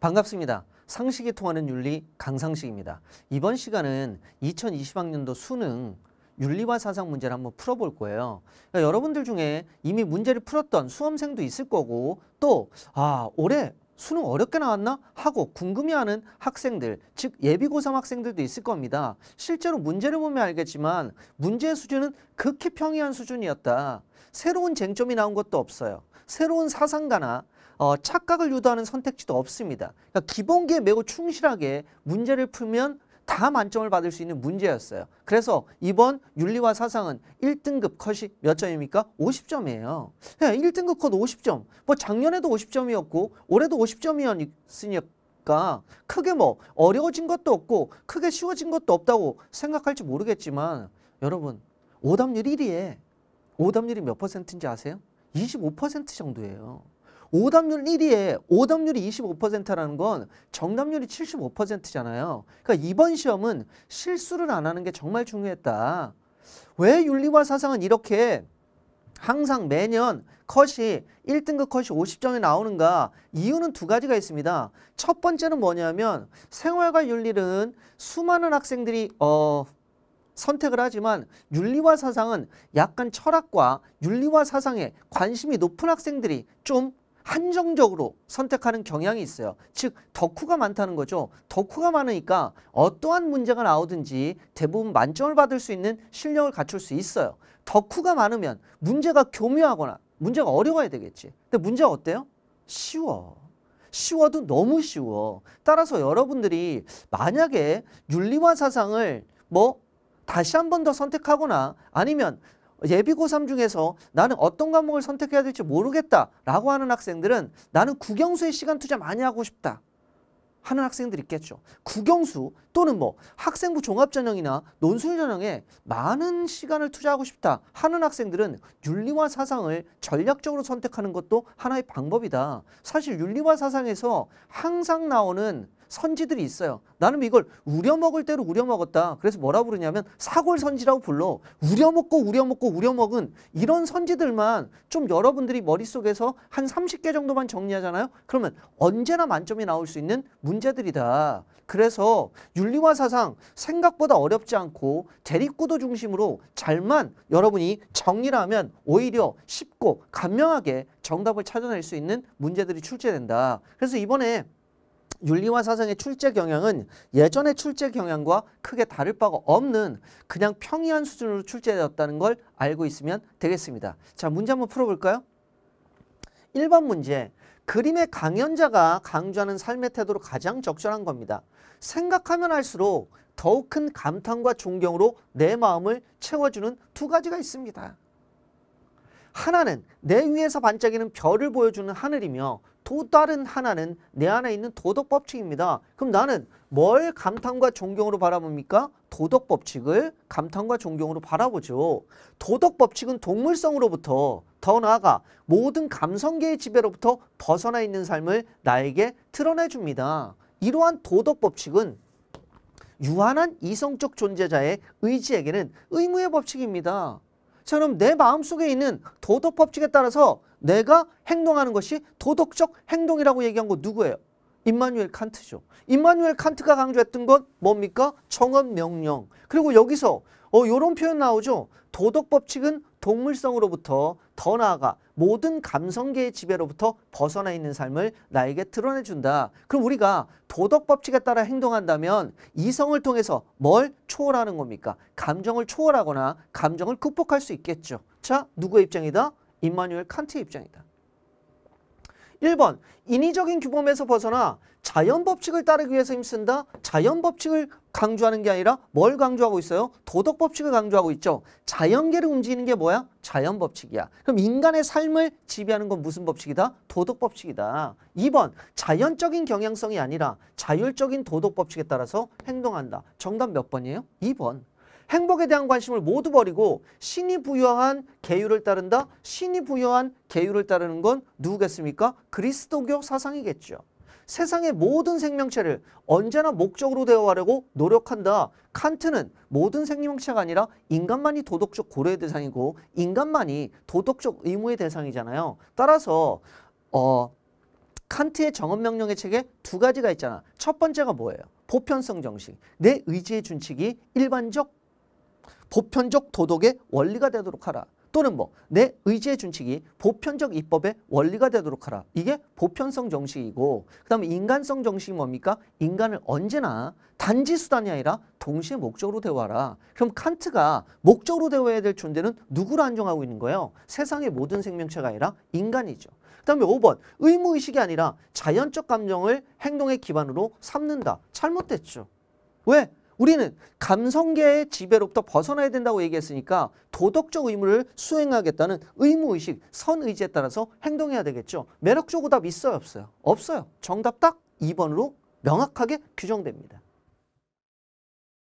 반갑습니다. 상식이 통하는 윤리 강상식입니다. 이번 시간은 2020학년도 수능 윤리와 사상 문제를 한번 풀어볼 거예요. 그러니까 여러분들 중에 이미 문제를 풀었던 수험생도 있을 거고 또 아 올해 수능 어렵게 나왔나? 하고 궁금해하는 학생들, 즉 예비고3 학생들도 있을 겁니다. 실제로 문제를 보면 알겠지만 문제의 수준은 극히 평이한 수준이었다. 새로운 쟁점이 나온 것도 없어요. 새로운 사상가나 어, 착각을 유도하는 선택지도 없습니다. 그러니까 기본기에 매우 충실하게 문제를 풀면 다 만점을 받을 수 있는 문제였어요. 그래서 이번 윤리와 사상은 1등급 컷이 몇 점입니까? 50점이에요. 1등급 예, 컷 50점. 뭐 작년에도 50점이었고 올해도 50점이었으니까 크게 뭐 어려워진 것도 없고 크게 쉬워진 것도 없다고 생각할지 모르겠지만 여러분 오답률 1위에 오답률이 몇 퍼센트인지 아세요? 25% 정도예요. 오답률 1위에 오답률이 25%라는 건 정답률이 75%잖아요. 그러니까 이번 시험은 실수를 안 하는 게 정말 중요했다. 왜 윤리와 사상은 이렇게 항상 매년 컷이 1등급 컷이 50점이 나오는가 이유는 두 가지가 있습니다. 첫 번째는 뭐냐면 생활과 윤리는 수많은 학생들이 어 선택을 하지만 윤리와 사상은 약간 철학과 윤리와 사상에 관심이 높은 학생들이 좀 한정적으로 선택하는 경향이 있어요. 즉 덕후가 많다는 거죠. 덕후가 많으니까 어떠한 문제가 나오든지 대부분 만점을 받을 수 있는 실력을 갖출 수 있어요. 덕후가 많으면 문제가 교묘하거나 문제가 어려워야 되겠지. 근데 문제가 어때요? 쉬워. 쉬워도 너무 쉬워. 따라서 여러분들이 만약에 윤리와 사상을 뭐 다시 한 번 더 선택하거나 아니면 예비고3 중에서 나는 어떤 과목을 선택해야 될지 모르겠다라고 하는 학생들은 나는 국영수에 시간 투자 많이 하고 싶다. 하는 학생들이 있겠죠. 국영수 또는 뭐 학생부 종합전형이나 논술전형에 많은 시간을 투자하고 싶다 하는 학생들은 윤리와 사상을 전략적으로 선택하는 것도 하나의 방법이다. 사실 윤리와 사상에서 항상 나오는 선지들이 있어요. 나는 이걸 우려먹을 대로 우려먹었다. 그래서 뭐라 부르냐면 사골 선지라고 불러. 우려먹고 우려먹고 우려먹은 이런 선지들만 좀 여러분들이 머릿속에서 한 30개 정도만 정리하잖아요. 그러면 언제나 만점이 나올 수 있는 문제들이다. 그래서 윤리와 사상 생각보다 어렵지 않고 대립구도 중심으로 잘만 여러분이 정리를 하면 오히려 쉽고 감명하게 정답을 찾아낼 수 있는 문제들이 출제된다. 그래서 이번에 윤리와 사상의 출제 경향은 예전의 출제 경향과 크게 다를 바가 없는 그냥 평이한 수준으로 출제되었다는 걸 알고 있으면 되겠습니다. 자, 문제 한번 풀어볼까요? 1번 문제. 그림의 강연자가 강조하는 삶의 태도로 가장 적절한 겁니다. 생각하면 할수록 더욱 큰 감탄과 존경으로 내 마음을 채워주는 두 가지가 있습니다. 하나는 내 위에서 반짝이는 별을 보여주는 하늘이며 또 다른 하나는 내 안에 있는 도덕 법칙입니다. 그럼 나는 뭘 감탄과 존경으로 바라봅니까? 도덕 법칙을 감탄과 존경으로 바라보죠. 도덕 법칙은 동물성으로부터 더 나아가 모든 감성계의 지배로부터 벗어나 있는 삶을 나에게 드러내줍니다. 이러한 도덕 법칙은 유한한 이성적 존재자의 의지에게는 의무의 법칙입니다. 저는 내 마음속에 있는 도덕 법칙에 따라서 내가 행동하는 것이 도덕적 행동이라고 얘기한 거 누구예요? 임마누엘 칸트죠. 임마누엘 칸트가 강조했던 건 뭡니까? 청언 명령. 그리고 여기서 어 요런 표현 나오죠. 도덕 법칙은 동물성으로부터 더 나아가 모든 감성계의 지배로부터 벗어나 있는 삶을 나에게 드러내준다. 그럼 우리가 도덕법칙에 따라 행동한다면 이성을 통해서 뭘 초월하는 겁니까? 감정을 초월하거나 감정을 극복할 수 있겠죠. 자, 누구의 입장이다? 임마뉴엘 칸트의 입장이다. 1번 인위적인 규범에서 벗어나 자연 법칙을 따르기 위해서 힘쓴다. 자연 법칙을 강조하는 게 아니라 뭘 강조하고 있어요? 도덕 법칙을 강조하고 있죠. 자연계를 움직이는 게 뭐야? 자연 법칙이야. 그럼 인간의 삶을 지배하는 건 무슨 법칙이다? 도덕 법칙이다. 2번 자연적인 경향성이 아니라 자율적인 도덕 법칙에 따라서 행동한다. 정답 몇 번이에요? 2번. 행복에 대한 관심을 모두 버리고 신이 부여한 계율을 따른다. 신이 부여한 계율을 따르는 건 누구겠습니까? 그리스도교 사상이겠죠. 세상의 모든 생명체를 언제나 목적으로 대우하려고 노력한다. 칸트는 모든 생명체가 아니라 인간만이 도덕적 고려의 대상이고 인간만이 도덕적 의무의 대상이잖아요. 따라서 어, 칸트의 정언명령의 책에 두 가지가 있잖아. 첫 번째가 뭐예요? 보편성 정식. 내 의지의 준칙이 일반적 보편적 도덕의 원리가 되도록 하라. 또는 뭐 내 의지의 준칙이 보편적 입법의 원리가 되도록 하라. 이게 보편성 정식이고 그다음에 인간성 정식이 뭡니까? 인간을 언제나 단지 수단이 아니라 동시에 목적으로 대화하라. 그럼 칸트가 목적으로 대화해야 될 존재는 누구를 안정하고 있는 거예요? 세상의 모든 생명체가 아니라 인간이죠. 그다음에 5번 의무의식이 아니라 자연적 감정을 행동의 기반으로 삼는다. 잘못됐죠. 왜? 우리는 감성계의 지배로부터 벗어나야 된다고 얘기했으니까 도덕적 의무를 수행하겠다는 의무의식, 선의지에 따라서 행동해야 되겠죠. 매력적 오답 있어요? 없어요? 없어요. 정답 딱 2번으로 명확하게 규정됩니다.